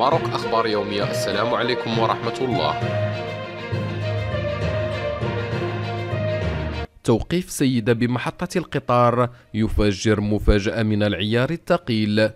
ماروك أخبار يومية السلام عليكم ورحمة الله توقيف سيدة بمحطة القطار يفجر مفاجأة من العيار الثقيل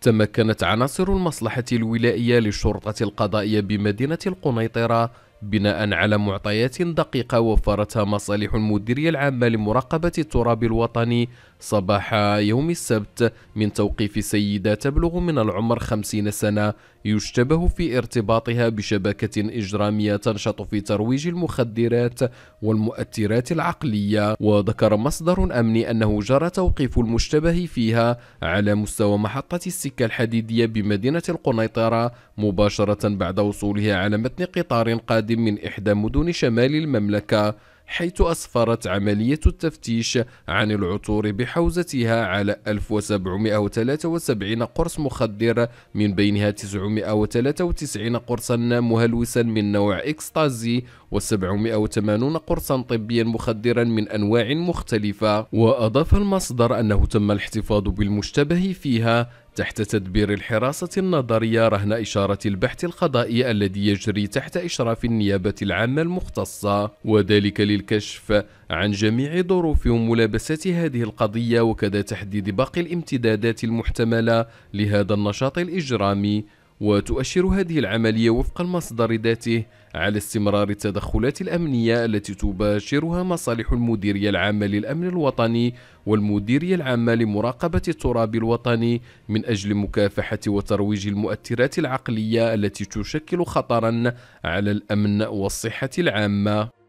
تمكنت عناصر المصلحة الولائية للشرطة القضائية بمدينة القنيطرة بناء على معطيات دقيقة وفرتها مصالح المديرية العامة لمراقبة التراب الوطني صباح يوم السبت من توقيف سيدة تبلغ من العمر خمسين سنة يشتبه في ارتباطها بشبكة إجرامية تنشط في ترويج المخدرات والمؤثرات العقلية وذكر مصدر أمني أنه جرى توقيف المشتبه فيها على مستوى محطة السكة الحديدية بمدينة القنيطرة مباشرة بعد وصولها على متن قطار قادم من إحدى مدن شمال المملكة حيث أسفرت عملية التفتيش عن العطور بحوزتها على 1773 قرص مخدر من بينها 993 قرصا مهلوسا من نوع إكستازي و780 قرصا طبيا مخدرا من أنواع مختلفة وأضاف المصدر أنه تم الاحتفاظ بالمشتبه فيها تحت تدبير الحراسة النظرية رهن إشارة البحث القضائي الذي يجري تحت إشراف النيابة العامة المختصة وذلك للكشف عن جميع ظروف وملابسات هذه القضية وكذا تحديد باقي الامتدادات المحتملة لهذا النشاط الإجرامي وتؤشر هذه العملية وفق المصدر ذاته على استمرار التدخلات الأمنية التي تباشرها مصالح المديرية العامة للأمن الوطني والمديرية العامة لمراقبة التراب الوطني من أجل مكافحة وترويج المؤثرات العقلية التي تشكل خطرا على الأمن والصحة العامة